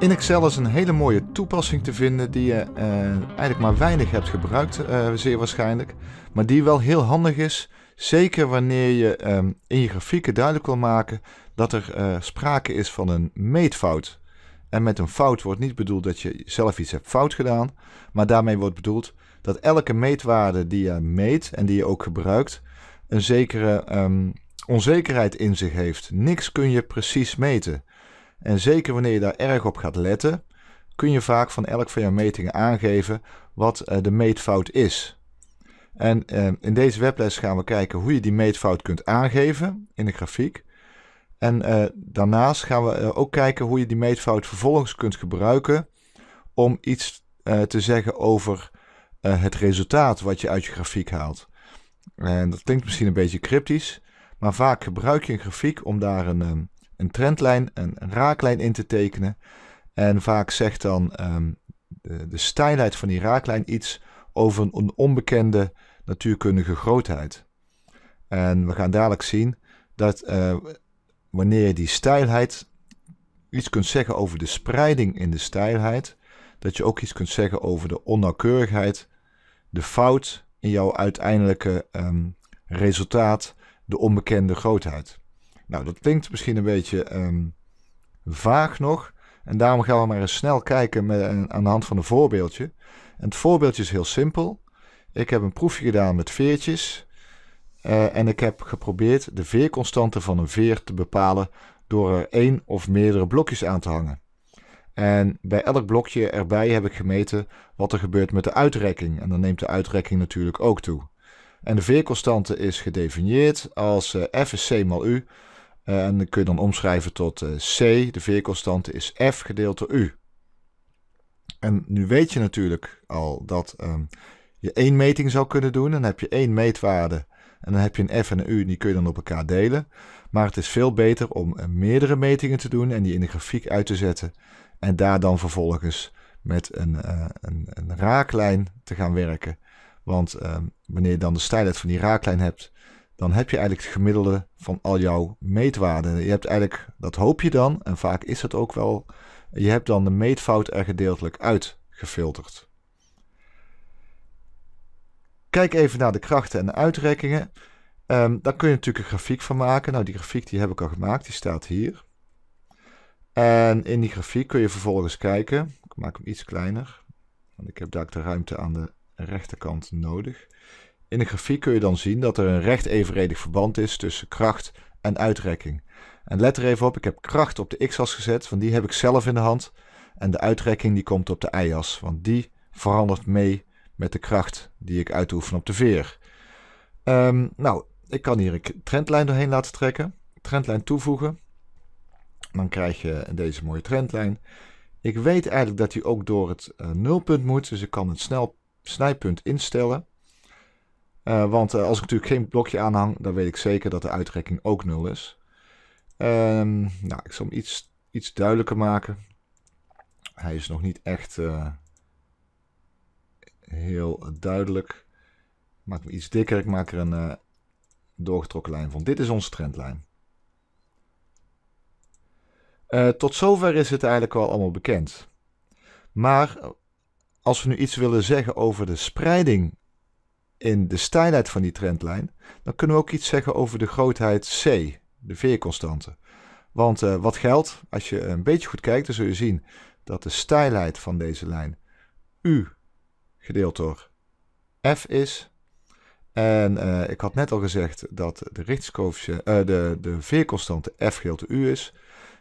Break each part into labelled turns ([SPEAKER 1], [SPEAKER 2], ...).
[SPEAKER 1] In Excel is een hele mooie toepassing te vinden die je eh, eigenlijk maar weinig hebt gebruikt, eh, zeer waarschijnlijk. Maar die wel heel handig is, zeker wanneer je ehm, in je grafieken duidelijk wil maken dat er eh, sprake is van een meetfout. En met een fout wordt niet bedoeld dat je zelf iets hebt fout gedaan, maar daarmee wordt bedoeld dat elke meetwaarde die je meet en die je ook gebruikt, een zekere ehm, onzekerheid in zich heeft. Niks kun je precies meten. En zeker wanneer je daar erg op gaat letten, kun je vaak van elk van je metingen aangeven wat eh, de meetfout is. En eh, in deze webles gaan we kijken hoe je die meetfout kunt aangeven in de grafiek. En eh, daarnaast gaan we ook kijken hoe je die meetfout vervolgens kunt gebruiken om iets te zeggen over het resultaat wat je uit je grafiek haalt. En dat klinkt misschien een beetje cryptisch, maar vaak gebruik je een grafiek om daar een, ehm, een trendlijn, een raaklijn in te tekenen. En vaak zegt dan ehm, de, stijlheid van die raaklijn iets over een onbekende natuurkundige grootheid. En we gaan dadelijk zien dat eh, wanneer je die stijlheid iets kunt zeggen over de spreiding in de stijlheid, dat je ook iets kunt zeggen over de onnauwkeurigheid, de fout in jouw uiteindelijke ehm, resultaat, de onbekende grootheid. Nou, dat klinkt misschien een beetje ehm, vaag nog. En daarom gaan we maar eens snel kijken met, aan de hand van een voorbeeldje. En het voorbeeldje is heel simpel. Ik heb een proefje gedaan met veertjes. Eh, en ik heb geprobeerd de veerconstante van een veer te bepalen door er één of meerdere blokjes aan te hangen. En bij elk blokje erbij heb ik gemeten wat er gebeurt met de uitrekking. En dan neemt de uitrekking natuurlijk ook toe. En de veerconstante is gedefinieerd als eh, f is c maal u, eh, en dat kun je dan omschrijven tot eh, C. De veerconstante is F gedeeld door U. En nu weet je natuurlijk al dat ehm, je één meting zou kunnen doen. Dan heb je één meetwaarde en dan heb je een F en een U, die kun je dan op elkaar delen. Maar het is veel beter om eh, meerdere metingen te doen en die in de grafiek uit te zetten. En daar dan vervolgens met een, een, een raaklijn te gaan werken. Want ehm, wanneer je dan de stijlheid van die raaklijn hebt, dan heb je eigenlijk het gemiddelde van al jouw meetwaarden. Je hebt eigenlijk, dat hoop je dan, en vaak is het ook wel, je hebt dan de meetfout er gedeeltelijk uitgefilterd. Kijk even naar de krachten en de uitrekkingen. Ehm, daar kun je natuurlijk een grafiek van maken. Nou, die grafiek die heb ik al gemaakt, die staat hier. En in die grafiek kun je vervolgens kijken. Ik maak hem iets kleiner, want ik heb daar de ruimte aan de rechterkant nodig. In de grafiek kun je dan zien dat er een recht evenredig verband is tussen kracht en uitrekking. En let er even op, ik heb kracht op de x-as gezet, want die heb ik zelf in de hand. En de uitrekking die komt op de y-as, want die verandert mee met de kracht die ik uitoefen op de veer. Ehm, nou, ik kan hier een trendlijn doorheen laten trekken. Trendlijn toevoegen. Dan krijg je deze mooie trendlijn. Ik weet eigenlijk dat hij ook door het eh, nulpunt moet, dus ik kan het snel snijpunt instellen. Eh, want eh, als ik natuurlijk geen blokje aanhang, dan weet ik zeker dat de uitrekking ook 0 is. Ehm, nou, ik zal hem iets, iets duidelijker maken. Hij is nog niet echt eh, heel duidelijk. Ik maak hem iets dikker. Ik maak er een doorgetrokken lijn van. Dit is onze trendlijn. tot zover is het eigenlijk wel allemaal bekend. Maar als we nu iets willen zeggen over de spreiding in de stijlheid van die trendlijn, dan kunnen we ook iets zeggen over de grootheid C, de veerconstante. Want eh, wat geldt, als je een beetje goed kijkt, dan zul je zien dat de stijlheid van deze lijn U gedeeld door F is. En eh, ik had net al gezegd dat de, eh, de, de veerconstante F gedeeld door U is.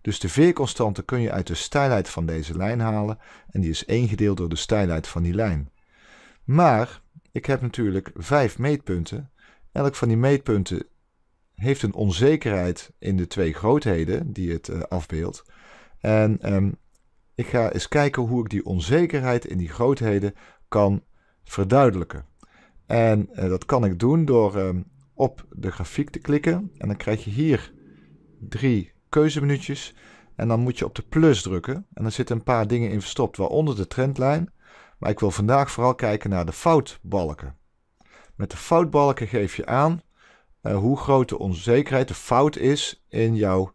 [SPEAKER 1] Dus de veerconstante kun je uit de stijlheid van deze lijn halen. En die is 1 gedeeld door de stijlheid van die lijn. Maar ik heb natuurlijk vijf meetpunten. Elk van die meetpunten heeft een onzekerheid in de twee grootheden die het eh, afbeeldt. En ehm, ik ga eens kijken hoe ik die onzekerheid in die grootheden kan verduidelijken. En eh, dat kan ik doen door ehm, op de grafiek te klikken. En dan krijg je hier drie keuzemenuutjes. En dan moet je op de plus drukken. En er zitten een paar dingen in verstopt, waaronder de trendlijn. Maar ik wil vandaag vooral kijken naar de foutbalken. Met de foutbalken geef je aan eh, hoe groot de onzekerheid, de fout is in jouw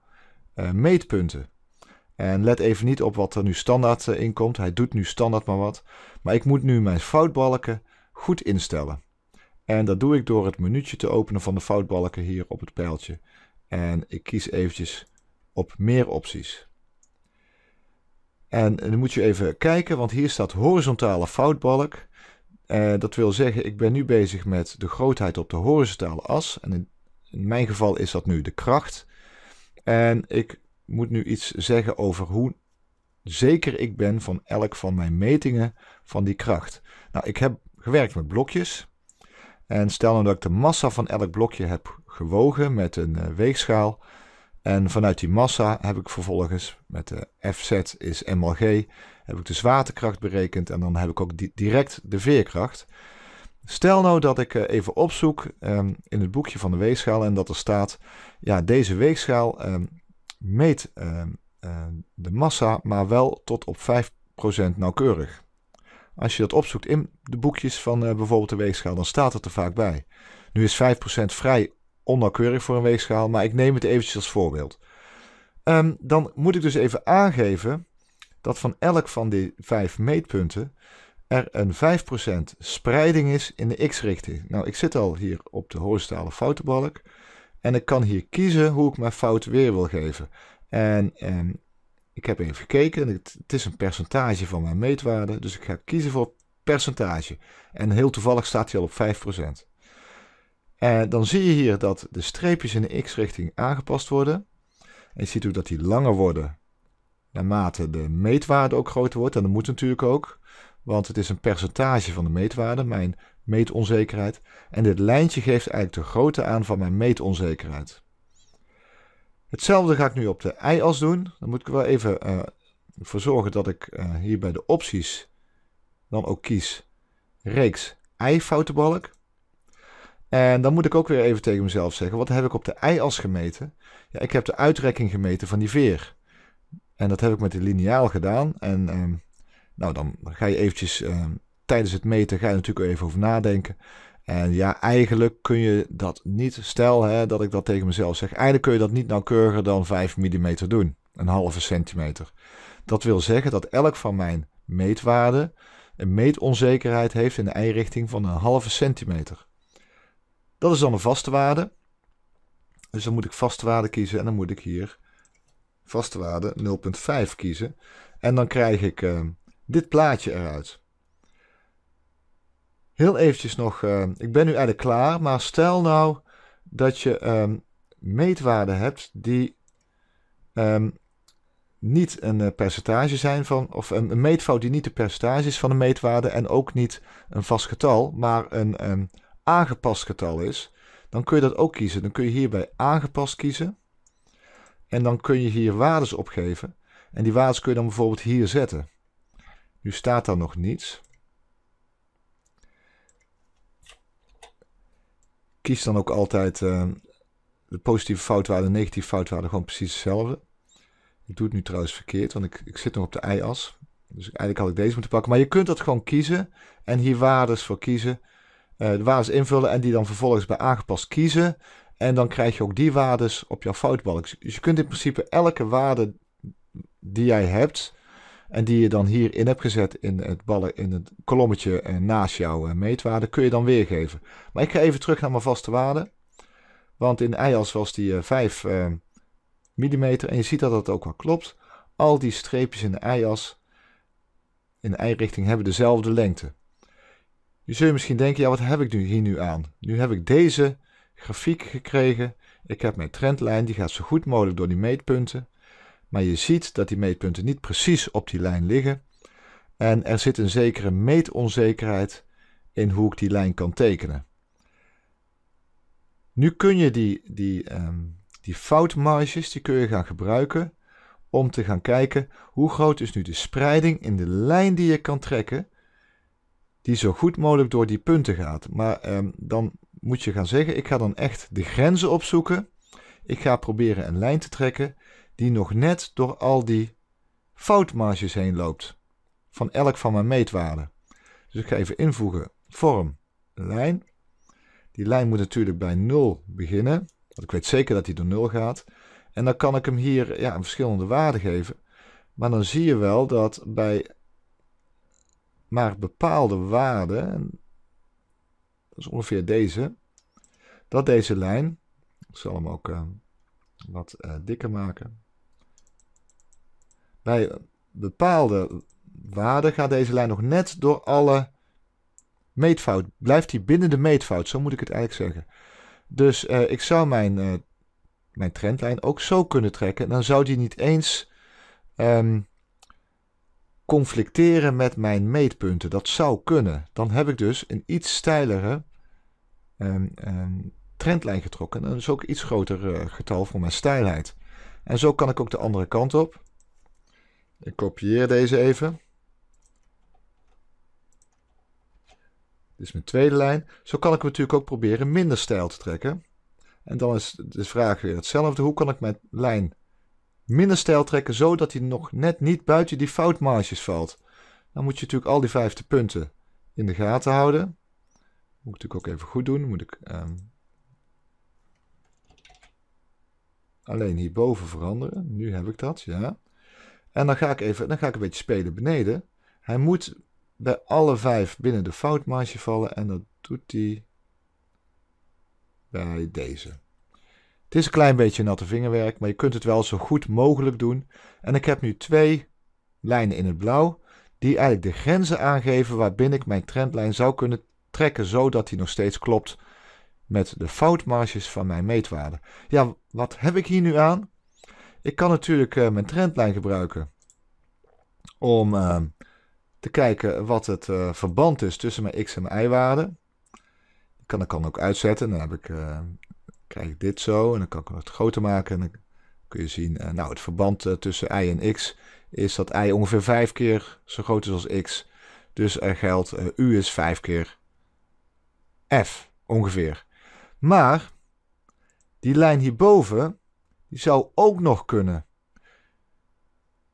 [SPEAKER 1] eh, meetpunten. En let even niet op wat er nu standaard eh, in komt. Hij doet nu standaard maar wat. Maar ik moet nu mijn foutbalken goed instellen. En dat doe ik door het minuutje te openen van de foutbalken hier op het pijltje. En ik kies eventjes op meer opties. En dan moet je even kijken, want hier staat horizontale foutbalk. Eh, dat wil zeggen, ik ben nu bezig met de grootheid op de horizontale as. En in, in, mijn geval is dat nu de kracht. En ik moet nu iets zeggen over hoe zeker ik ben van elk van mijn metingen van die kracht. Nou, ik heb gewerkt met blokjes. En stel nou dat ik de massa van elk blokje heb gewogen met een eh, weegschaal. En vanuit die massa heb ik vervolgens met de Fz is MLG, heb ik de dus zwaartekracht berekend en dan heb ik ook direct de veerkracht. Stel nou dat ik eh, even opzoek ehm, in het boekje van de weegschaal en dat er staat, ja, deze weegschaal ehm, meet ehm, de massa, maar wel tot op 5% nauwkeurig. Als je dat opzoekt in de boekjes van eh, bijvoorbeeld de weegschaal, dan staat het er vaak bij. Nu is 5% vrij onnauwkeurig voor een weegschaal, maar ik neem het eventjes als voorbeeld. Ehm, dan moet ik dus even aangeven dat van elk van die vijf meetpunten er een 5% spreiding is in de x-richting. Nou, ik zit al hier op de horizontale foutenbalk en ik kan hier kiezen hoe ik mijn fout weer wil geven. En, ik heb even gekeken, het, het is een percentage van mijn meetwaarde, dus ik ga kiezen voor percentage. En heel toevallig staat hij al op 5%. En eh, dan zie je hier dat de streepjes in de x-richting aangepast worden. En je ziet ook dat die langer worden naarmate de meetwaarde ook groter wordt. En dat moet natuurlijk ook, want het is een percentage van de meetwaarde, mijn meetonzekerheid. En dit lijntje geeft eigenlijk de grootte aan van mijn meetonzekerheid. Hetzelfde ga ik nu op de y-as doen. Dan moet ik wel even uh, voor zorgen dat ik eh, hier bij de opties dan ook kies reeks y-foutenbalk. En dan moet ik ook weer even tegen mezelf zeggen: wat heb ik op de i-as gemeten? Ja, ik heb de uitrekking gemeten van die veer. En dat heb ik met de lineaal gedaan. En ehm, nou, dan ga je eventjes ehm, tijdens het meten ga je natuurlijk even over nadenken. En ja, eigenlijk kun je dat niet, stel hè, dat ik dat tegen mezelf zeg, eigenlijk kun je dat niet nauwkeuriger dan 5 mm doen. Een halve centimeter. Dat wil zeggen dat elk van mijn meetwaarden een meetonzekerheid heeft in de i-richting van een halve centimeter. Dat is dan een vaste waarde. Dus dan moet ik vaste waarde kiezen en dan moet ik hier vaste waarde 0.5 kiezen. En dan krijg ik eh, dit plaatje eruit. Heel eventjes nog, eh, ik ben nu eigenlijk klaar, maar stel nou dat je um, ehm, meetwaarden hebt die ehm, niet een eh, percentage zijn van, of een, een, meetfout die niet de percentage is van de meetwaarde en ook niet een vast getal, maar een, een aangepast getal is, dan kun je dat ook kiezen. Dan kun je hierbij aangepast kiezen. En dan kun je hier waardes opgeven. En die waardes kun je dan bijvoorbeeld hier zetten. Nu staat daar nog niets. Kies dan ook altijd eh, de positieve foutwaarde en negatieve foutwaarde gewoon precies hetzelfde. Ik doe het nu trouwens verkeerd, want ik, ik zit nog op de y-as. Dus eigenlijk had ik deze moeten pakken. Maar je kunt dat gewoon kiezen en hier waardes voor kiezen. Eh, de waarden invullen en die dan vervolgens bij aangepast kiezen. En dan krijg je ook die waardes op jouw foutbalk. Dus je kunt in principe elke waarde die jij hebt en die je dan hierin hebt gezet in het, ballen, in het kolommetje naast jouw eh, meetwaarde, kun je dan weergeven. Maar ik ga even terug naar mijn vaste waarde. Want in de IAS was die 5 eh, mm en je ziet dat dat ook wel klopt. Al die streepjes in de IAS in de y-richting hebben dezelfde lengte. Nu zul je misschien denken, ja wat heb ik nu hier nu aan? Nu heb ik deze grafiek gekregen. Ik heb mijn trendlijn, die gaat zo goed mogelijk door die meetpunten. Maar je ziet dat die meetpunten niet precies op die lijn liggen. En er zit een zekere meetonzekerheid in hoe ik die lijn kan tekenen. Nu kun je die, die, ehm, die foutmarges die kun je gaan gebruiken om te gaan kijken hoe groot is nu de spreiding in de lijn die je kan trekken die zo goed mogelijk door die punten gaat. Maar ehm, dan moet je gaan zeggen, ik ga dan echt de grenzen opzoeken. Ik ga proberen een lijn te trekken die nog net door al die foutmarges heen loopt. Van elk van mijn meetwaarden. Dus ik ga even invoegen vorm lijn. Die lijn moet natuurlijk bij 0 beginnen. Want ik weet zeker dat hij door 0 gaat. En dan kan ik hem hier ja, een verschillende waarde geven. Maar dan zie je wel dat bij maar bepaalde waarden, dat is ongeveer deze, dat deze lijn, ik zal hem ook eh, wat eh, dikker maken, bij bepaalde waarden gaat deze lijn nog net door alle meetfout, blijft hij binnen de meetfout, zo moet ik het eigenlijk zeggen. Dus eh, ik zou mijn, mijn trendlijn ook zo kunnen trekken, dan zou die niet eens um, conflicteren met mijn meetpunten. Dat zou kunnen. Dan heb ik dus een iets steilere ehm, ehm, trendlijn getrokken. En dus ook iets groter eh, getal voor mijn steilheid. En zo kan ik ook de andere kant op. Ik kopieer deze even. Dit is mijn tweede lijn. Zo kan ik natuurlijk ook proberen minder stijl te trekken. En dan is de vraag weer hetzelfde. Hoe kan ik mijn lijn minder stijl trekken, zodat hij nog net niet buiten die foutmarges valt. Dan moet je natuurlijk al die vijfde punten in de gaten houden. Moet ik natuurlijk ook even goed doen. Moet ik um, alleen hierboven veranderen. Nu heb ik dat, ja. En dan ga ik even, dan ga ik een beetje spelen beneden. Hij moet bij alle vijf binnen de foutmarge vallen en dat doet hij bij deze. Het is een klein beetje natte vingerwerk, maar je kunt het wel zo goed mogelijk doen. En ik heb nu twee lijnen in het blauw, die eigenlijk de grenzen aangeven waarbinnen ik mijn trendlijn zou kunnen trekken, zodat die nog steeds klopt met de foutmarges van mijn meetwaarde. Ja, wat heb ik hier nu aan? Ik kan natuurlijk eh, mijn trendlijn gebruiken om ehm, te kijken wat het eh, verband is tussen mijn x en mijn y-waarde. Ik kan dat kan ook uitzetten. Dan heb ik eh, krijg ik dit zo. En dan kan ik het groter maken. En dan kun je zien, uh, nou, het verband eh, tussen i en x is dat i ongeveer vijf keer zo groot is als x. Dus er geldt, eh, u is vijf keer f, ongeveer. Maar die lijn hierboven, die zou ook nog kunnen.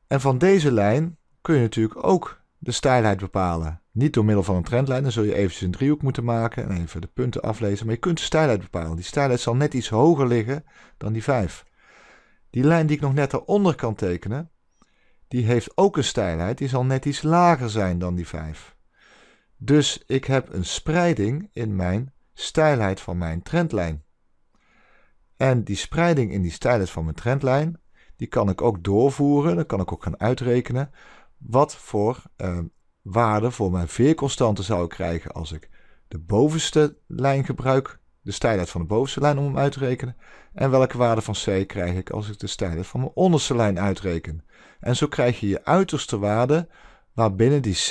[SPEAKER 1] En van deze lijn kun je natuurlijk ook de stijlheid bepalen. Niet door middel van een trendlijn, dan zul je eventjes een driehoek moeten maken en even de punten aflezen. Maar je kunt de stijlheid bepalen. Die stijlheid zal net iets hoger liggen dan die 5. Die lijn die ik nog net eronder kan tekenen, die heeft ook een stijlheid. Die zal net iets lager zijn dan die 5. Dus ik heb een spreiding in mijn stijlheid van mijn trendlijn. En die spreiding in die stijlheid van mijn trendlijn, die kan ik ook doorvoeren. Dan kan ik ook gaan uitrekenen wat voor ehm, waarde voor mijn veerconstante zou ik krijgen als ik de bovenste lijn gebruik, de stijlheid van de bovenste lijn om hem uit te rekenen, en welke waarde van c krijg ik als ik de stijlheid van mijn onderste lijn uitreken. En zo krijg je je uiterste waarde waarbinnen die c,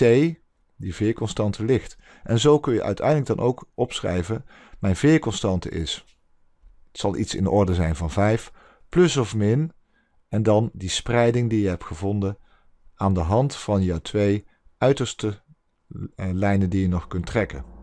[SPEAKER 1] die veerconstante, ligt. En zo kun je uiteindelijk dan ook opschrijven, mijn veerconstante is, het zal iets in orde zijn van 5, plus of min, en dan die spreiding die je hebt gevonden aan de hand van jouw twee uiterste eh, lijnen die je nog kunt trekken.